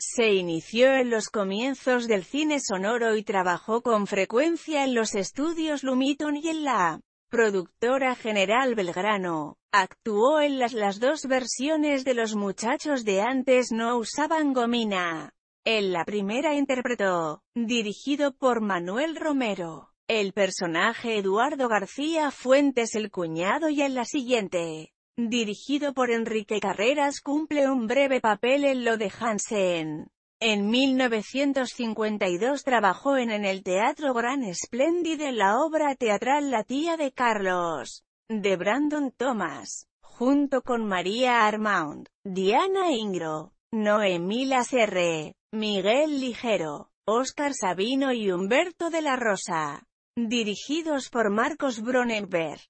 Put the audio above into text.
Se inició en los comienzos del cine sonoro y trabajó con frecuencia en los estudios Lumiton y en la productora general Belgrano. Actuó en las, dos versiones de Los muchachos de antes no usaban gomina. En la primera interpretó, dirigido por Manuel Romero, el personaje Eduardo García Fuentes el cuñado y en la siguiente, dirigido por Enrique Carreras cumple un breve papel en lo de Hansen. En 1952 trabajó en, el Teatro Gran Espléndide en la obra teatral La tía de Carlos, de Brandon Thomas, junto con María Armand, Diana Ingro, Noemí Lacerre, Miguel Ligero, Oscar Sabino y Humberto de la Rosa, dirigidos por Marcos Bronenberg.